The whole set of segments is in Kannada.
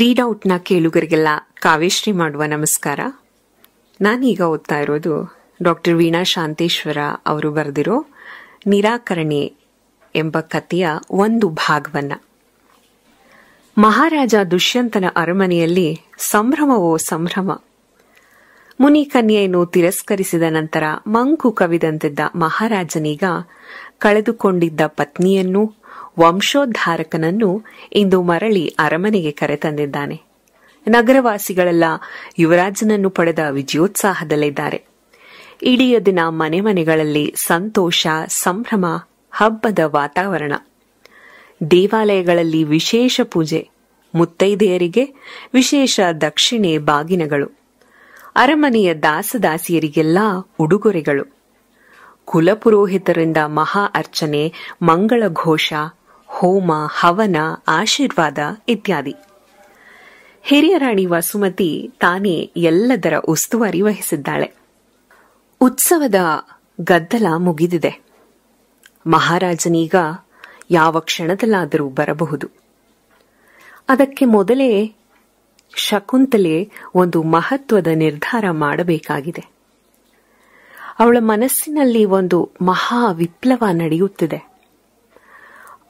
ರೀಡ್ ಔಟ್ನ ಕೇಳುಗರಿಗೆಲ್ಲ ಕಾವ್ಯಶ್ರೀ ಮಾಡುವ ನಮಸ್ಕಾರ ನಾನೀಗ ಓದ್ತಾ ಇರೋದು ಡಾಕ್ಟರ್ ವೀಣಾ ಶಾಂತೇಶ್ವರ ಅವರು ಬರೆದಿರೋ ನಿರಾಕರಣೆ ಎಂಬ ಕಥೆಯ ಒಂದು ಭಾಗವನ್ನ ಮಹಾರಾಜ ದುಷ್ಯಂತನ ಅರಮನೆಯಲ್ಲಿ ಸಂಭ್ರಮವೋ ಸಂಭ್ರಮ ಮುನಿ ಕನ್ಯೆಯನ್ನು ತಿರಸ್ಕರಿಸಿದ ನಂತರ ಮಂಕು ಕವಿದಂತಿದ್ದ ಮಹಾರಾಜನೀಗ ಕಳೆದುಕೊಂಡಿದ್ದ ಪತ್ನಿಯನ್ನು ವಂಶೋದ್ಧಾರಕನನ್ನು ಇಂದು ಮರಳಿ ಅರಮನೆಗೆ ಕರೆತಂದಿದ್ದಾನೆ ನಗರವಾಸಿಗಳೆಲ್ಲ ಯುವರಾಜನನ್ನು ಪಡೆದ ವಿಜಯೋತ್ಸಾಹದಲ್ಲಿದ್ದಾರೆ ಇಡೀ ದಿನ ಮನೆ ಮನೆಗಳಲ್ಲಿ ಸಂತೋಷ ಸಂಭ್ರಮ ಹಬ್ಬದ ವಾತಾವರಣ ದೇವಾಲಯಗಳಲ್ಲಿ ವಿಶೇಷ ಪೂಜೆ ಮುತ್ತೈದೆಯರಿಗೆ ವಿಶೇಷ ದಕ್ಷಿಣೆ ಬಾಗಿನಗಳು ಅರಮನೆಯ ದಾಸದಾಸಿಯರಿಗೆಲ್ಲ ಉಡುಗೊರೆಗಳು ಕುಲಪುರೋಹಿತರಿಂದ ಮಹಾ ಅರ್ಚನೆ ಮಂಗಳ ಘೋಷ ಹೋಮ ಹವನ ಆಶೀರ್ವಾದ ಇತ್ಯಾದಿ ಹಿರಿಯ ರಾಣಿ ವಸುಮತಿ ತಾನೇ ಎಲ್ಲದರ ಉಸ್ತುವಾರಿ ವಹಿಸಿದ್ದಾಳೆ ಉತ್ಸವದ ಗದ್ದಲ ಮುಗಿದಿದೆ ಮಹಾರಾಜನೀಗ ಯಾವ ಕ್ಷಣದಲ್ಲಾದರೂ ಬರಬಹುದು ಅದಕ್ಕೆ ಮೊದಲೇ ಶಕುಂತಲೆ ಒಂದು ಮಹತ್ವದ ನಿರ್ಧಾರ ಮಾಡಬೇಕಾಗಿದೆ ಅವಳ ಮನಸ್ಸಿನಲ್ಲಿ ಒಂದು ಮಹಾ ವಿಪ್ಲವ ನಡೆಯುತ್ತಿದೆ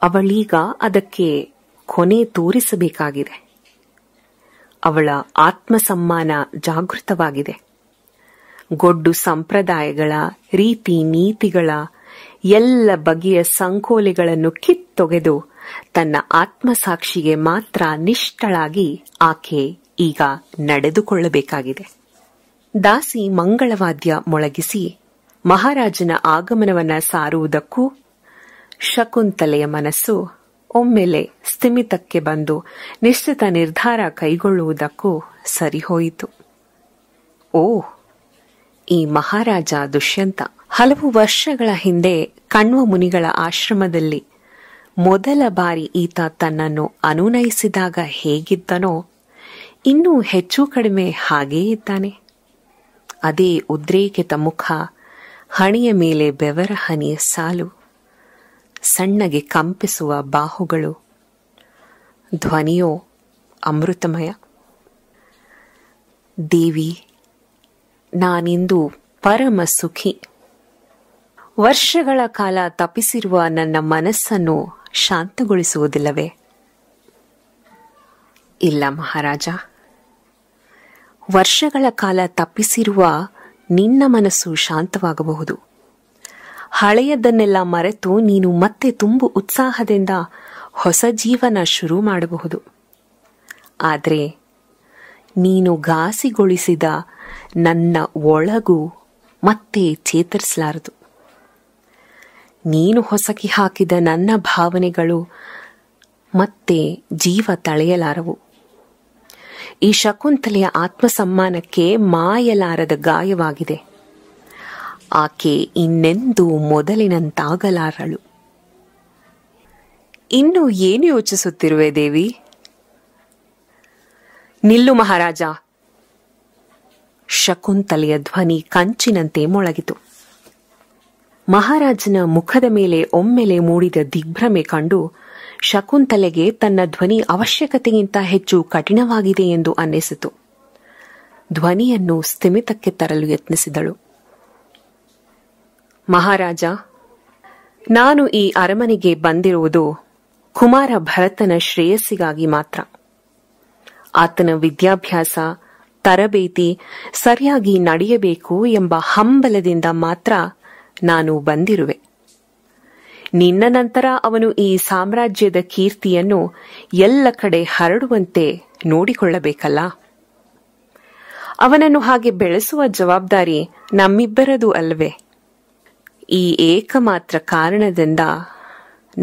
ಅವಳೀಗ ಅದಕ್ಕೆ ಕೊನೆ ತೋರಿಸಬೇಕಾಗಿದೆ ಅವಳ ಆತ್ಮಸಮ್ಮಾನ ಜಾಗೃತವಾಗಿದೆ ಗೊಡ್ಡು ಸಂಪ್ರದಾಯಗಳ ರೀತಿ ನೀತಿಗಳ ಎಲ್ಲ ಬಗೆಯ ಸಂಕೋಲೆಗಳನ್ನು ಕಿತ್ತೊಗೆದು ತನ್ನ ಆತ್ಮಸಾಕ್ಷಿಗೆ ಮಾತ್ರ ನಿಷ್ಠಳಾಗಿ ಆಕೆ ಈಗ ನಡೆದುಕೊಳ್ಳಬೇಕಾಗಿದೆ ದಾಸಿ ಮಂಗಳವಾದ್ಯ ಮೊಳಗಿಸಿ ಮಹಾರಾಜನ ಆಗಮನವನ್ನ ಸಾರುವುದಕ್ಕೂ ಶಕುಂತಲೆಯ ಮನಸ್ಸು ಒಮ್ಮೆಲೆ ಸ್ಥಿಮಿತಕ್ಕೆ ಬಂದು ನಿಶ್ಚಿತ ನಿರ್ಧಾರ ಕೈಗೊಳ್ಳುವುದಕ್ಕೂ ಸರಿಹೋಯಿತು ಓ ಈ ಮಹಾರಾಜ ದುಷ್ಯಂತ ಹಲವು ವರ್ಷಗಳ ಹಿಂದೆ ಕಣ್ವ ಮುನಿಗಳ ಆಶ್ರಮದಲ್ಲಿ ಮೊದಲ ಬಾರಿ ಈತ ತನ್ನನ್ನು ಅನುನಯಿಸಿದಾಗ ಹೇಗಿದ್ದನೋ ಇನ್ನೂ ಹೆಚ್ಚು ಕಡಿಮೆ ಹಾಗೇ ಇದ್ದಾನೆ ಅದೇ ಉದ್ರೇಕಿತ ಮುಖ ಹಣಿಯ ಮೇಲೆ ಬೆವರ ಹನಿಯ ಸಾಲು ಸಣ್ಣಗೆ ಕಂಪಿಸುವ ಬಾಹುಗಳು ಧ್ವನಿಯೋ ಅಮೃತಮಯ ದೇವಿ ನಾನಿಂದು ಪರಮ ಸುಖಿ ವರ್ಷಗಳ ಕಾಲ ತಪಿಸಿರುವ ನನ್ನ ಮನಸ್ಸನ್ನು ಶಾಂತಗೊಳಿಸುವುದಿಲ್ಲವೇ ಇಲ್ಲ ಮಹಾರಾಜ ವರ್ಷಗಳ ಕಾಲ ತಪ್ಪಿಸಿರುವ ನಿನ್ನ ಮನಸ್ಸು ಶಾಂತವಾಗಬಹುದು ಹಳೆಯದನ್ನೆಲ್ಲ ಮರೆತು ನೀನು ಮತ್ತೆ ತುಂಬು ಉತ್ಸಾಹದಿಂದ ಹೊಸ ಜೀವನ ಶುರು ಮಾಡಬಹುದು ಆದರೆ ನೀನು ಘಾಸಿಗೊಳಿಸಿದ ನನ್ನ ಒಳಗು ಮತ್ತೆ ಚೇತರಿಸಲಾರದು ನೀನು ಹೊಸಕಿ ಹಾಕಿದ ನನ್ನ ಭಾವನೆಗಳು ಮತ್ತೆ ಜೀವ ತಳೆಯಲಾರವು ಈ ಶಕುಂತಲೆಯ ಆತ್ಮಸಮ್ಮಾನಕ್ಕೆ ಮಾಯಲಾರದ ಗಾಯವಾಗಿದೆ ಆಕೆ ಇನ್ನೆಂದೂ ಮೊದಲಿನಂತಾಗಲಾರಳು ಇನ್ನು ಏನು ಯೋಚಿಸುತ್ತಿರುವೆ ದೇವಿ ನಿಲ್ಲು ಮಹಾರಾಜ ಶಕುಂತಲೆಯ ಧ್ವನಿ ಕಂಚಿನಂತೆ ಮೊಳಗಿತು ಮಹಾರಾಜನ ಮುಖದ ಮೇಲೆ ಒಮ್ಮೆಲೆ ಮೂಡಿದ ದಿಗ್ಭ್ರಮೆ ಕಂಡು ಶಕುಂತಲೆಗೆ ತನ್ನ ಧ್ವನಿ ಅವಶ್ಯಕತೆಗಿಂತ ಹೆಚ್ಚು ಕಠಿಣವಾಗಿದೆ ಎಂದು ಅನ್ನಿಸಿತು ಧ್ವನಿಯನ್ನು ಸ್ಥಿಮಿತಕ್ಕೆ ತರಲು ಯತ್ನಿಸಿದಳು ಮಹಾರಾಜ ನಾನು ಈ ಅರಮನೆಗೆ ಬಂದಿರುವುದು ಕುಮಾರ ಭರತನ ಶ್ರೇಯಸ್ಸಿಗಾಗಿ ಮಾತ್ರ ಆತನ ವಿದ್ಯಾಭ್ಯಾಸ ತರಬೇತಿ ಸರಿಯಾಗಿ ನಡೆಯಬೇಕು ಎಂಬ ಹಂಬಲದಿಂದ ಮಾತ್ರ ನಾನು ಬಂದಿರುವೆ ನಿನ್ನ ನಂತರ ಅವನು ಈ ಸಾಮ್ರಾಜ್ಯದ ಕೀರ್ತಿಯನ್ನು ಎಲ್ಲ ಕಡೆ ಹರಡುವಂತೆ ನೋಡಿಕೊಳ್ಳಬೇಕಲ್ಲ ಅವನನ್ನು ಹಾಗೆ ಬೆಳೆಸುವ ಜವಾಬ್ದಾರಿ ನಮ್ಮಿಬ್ಬರದು ಅಲ್ವೇ ಈ ಏಕಮಾತ್ರ ಕಾರಣದಿಂದ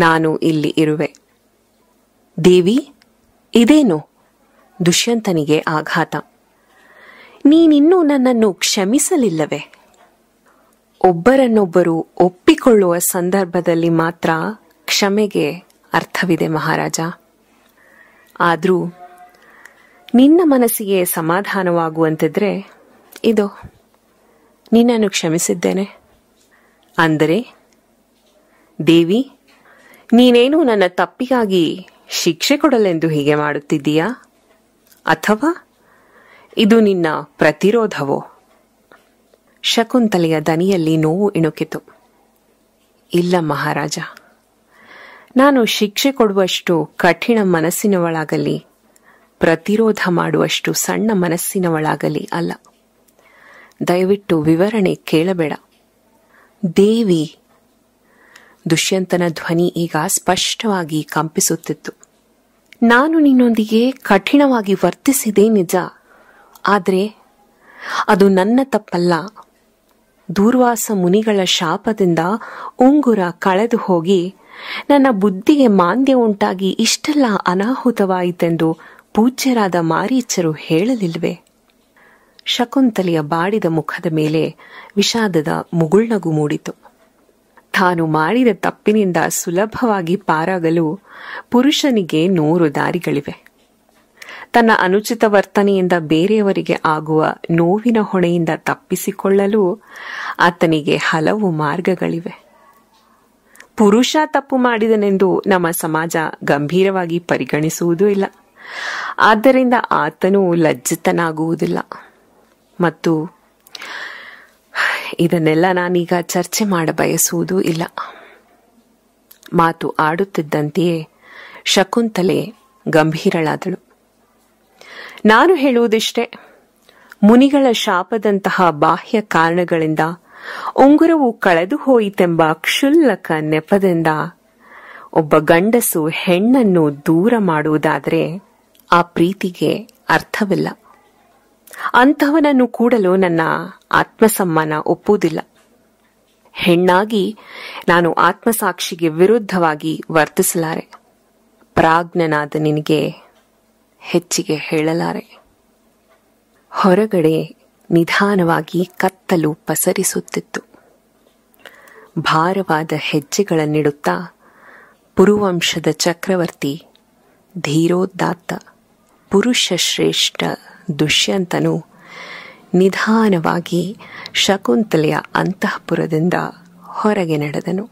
ನಾನು ಇಲ್ಲಿ ಇರುವೆ ದೇವಿ ಇದೇನು ದುಷ್ಯಂತನಿಗೆ ಆಘಾತ ನೀನಿನ್ನೂ ನನ್ನನ್ನು ಕ್ಷಮಿಸಲಿಲ್ಲವೇ ಒಬ್ಬರನ್ನೊಬ್ಬರು ಒಪ್ಪಿಕೊಳ್ಳುವ ಸಂದರ್ಭದಲ್ಲಿ ಮಾತ್ರ ಕ್ಷಮೆಗೆ ಅರ್ಥವಿದೆ ಮಹಾರಾಜ ಆದರೂ ನಿನ್ನ ಮನಸ್ಸಿಗೆ ಸಮಾಧಾನವಾಗುವಂತಿದ್ರೆ ಇದು ನಿನ್ನನ್ನು ಕ್ಷಮಿಸಿದ್ದೇನೆ ಅಂದರೆ ದೇವಿ ನೀನೇನು ನನ್ನ ತಪ್ಪಿಗಾಗಿ ಶಿಕ್ಷೆ ಕೊಡಲೆಂದು ಹೀಗೆ ಮಾಡುತ್ತಿದ್ದೀಯಾ ಅಥವಾ ಇದು ನಿನ್ನ ಪ್ರತಿರೋಧವೋ ಶಕುಂತಲೆಯ ದನಿಯಲ್ಲಿ ನೋವು ಇಣುಕಿತು ಇಲ್ಲ ಮಹಾರಾಜ ನಾನು ಶಿಕ್ಷೆ ಕೊಡುವಷ್ಟು ಕಠಿಣ ಮನಸ್ಸಿನವಳಾಗಲಿ ಪ್ರತಿರೋಧ ಮಾಡುವಷ್ಟು ಸಣ್ಣ ಮನಸ್ಸಿನವಳಾಗಲಿ ಅಲ್ಲ ದಯವಿಟ್ಟು ವಿವರಣೆ ಕೇಳಬೇಡ ದೇವಿ ದುಷ್ಯಂತನ ಧ್ವನಿ ಈಗ ಸ್ಪಷ್ಟವಾಗಿ ಕಂಪಿಸುತ್ತಿತ್ತು ನಾನು ನಿನ್ನೊಂದಿಗೆ ಕಠಿಣವಾಗಿ ವರ್ತಿಸಿದೆ ನಿಜ ಆದರೆ ಅದು ನನ್ನ ತಪ್ಪಲ್ಲ ದೂರ್ವಾಸ ಮುನಿಗಳ ಶಾಪದಿಂದ ಉಂಗುರ ಕಳೆದು ಹೋಗಿ ನನ್ನ ಬುದ್ಧಿಗೆ ಮಾಂದ್ಯ ಉಂಟಾಗಿ ಇಷ್ಟೆಲ್ಲ ಅನಾಹುತವಾಯಿತೆಂದು ಪೂಜ್ಯರಾದ ಮಾರೀಚರು ಹೇಳಲಿಲ್ವೆ ಶಕುಂತಲೆಯ ಬಾಡಿದ ಮುಖದ ಮೇಲೆ ವಿಷಾದದ ಮುಗುಳ್ನಗು ಮೂಡಿತು ತಾನು ಮಾಡಿದ ತಪ್ಪಿನಿಂದ ಸುಲಭವಾಗಿ ಪಾರಾಗಲು ಪುರುಷನಿಗೆ ನೂರು ದಾರಿಗಳಿವೆ ತನ್ನ ಅನುಚಿತ ವರ್ತನೆಯಿಂದ ಬೇರೆಯವರಿಗೆ ಆಗುವ ನೋವಿನ ಹೊಣೆಯಿಂದ ತಪ್ಪಿಸಿಕೊಳ್ಳಲು ಆತನಿಗೆ ಹಲವು ಮಾರ್ಗಗಳಿವೆ ಪುರುಷ ತಪ್ಪು ಮಾಡಿದನೆಂದು ನಮ್ಮ ಸಮಾಜ ಗಂಭೀರವಾಗಿ ಪರಿಗಣಿಸುವುದೂ ಇಲ್ಲ ಆದ್ದರಿಂದ ಆತನು ಲಜ್ಜಿತನಾಗುವುದಿಲ್ಲ ಮತ್ತು ಇದನ್ನೆಲ್ಲ ನಾನೀಗ ಚರ್ಚೆ ಬಯಸುವುದೂ ಇಲ್ಲ ಮಾತು ಆಡುತ್ತಿದ್ದಂತೆಯೇ ಶಕುಂತಲೆ ಗಂಭೀರಳಾದಳು ನಾನು ಹೇಳುವುದಿಷ್ಟೇ ಮುನಿಗಳ ಶಾಪದಂತಹ ಬಾಹ್ಯ ಕಾರಣಗಳಿಂದ ಉಂಗುರವು ಕಳೆದು ಹೋಯಿತೆಂಬ ಕ್ಷುಲ್ಲಕ ನೆಪದಿಂದ ಒಬ್ಬ ಗಂಡಸು ಹೆಣ್ಣನ್ನು ದೂರ ಮಾಡುವುದಾದರೆ ಆ ಪ್ರೀತಿಗೆ ಅರ್ಥವಿಲ್ಲ ಅಂಥವನನ್ನು ಕೂಡಲು ನನ್ನ ಆತ್ಮಸಮ್ಮಾನ ಒಪ್ಪುವುದಿಲ್ಲ ಹೆಣ್ಣಾಗಿ ನಾನು ಆತ್ಮಸಾಕ್ಷಿಗೆ ವಿರುದ್ಧವಾಗಿ ವರ್ತಿಸಲಾರೆ ಪ್ರಾಜ್ಞನಾದ ನಿನಗೆ ಹೆಚ್ಚಿಗೆ ಹೇಳಲಾರೆ ಹೊರಗಡೆ ನಿಧಾನವಾಗಿ ಕತ್ತಲು ಪಸರಿಸುತ್ತಿತ್ತು ಭಾರವಾದ ಹೆಜ್ಜೆಗಳನ್ನಿಡುತ್ತಾ ಪುರುವಂಶದ ಚಕ್ರವರ್ತಿ ಧೀರೋದ್ದಾತ್ತ ಪುರುಷ ಶ್ರೇಷ್ಠ ದುಷ್ಯಂತನು ನಿಧಾನವಾಗಿ ಶಕುಂತಲೆಯ ಅಂತಃಪುರದಿಂದ ಹೊರಗೆ ನಡೆದನು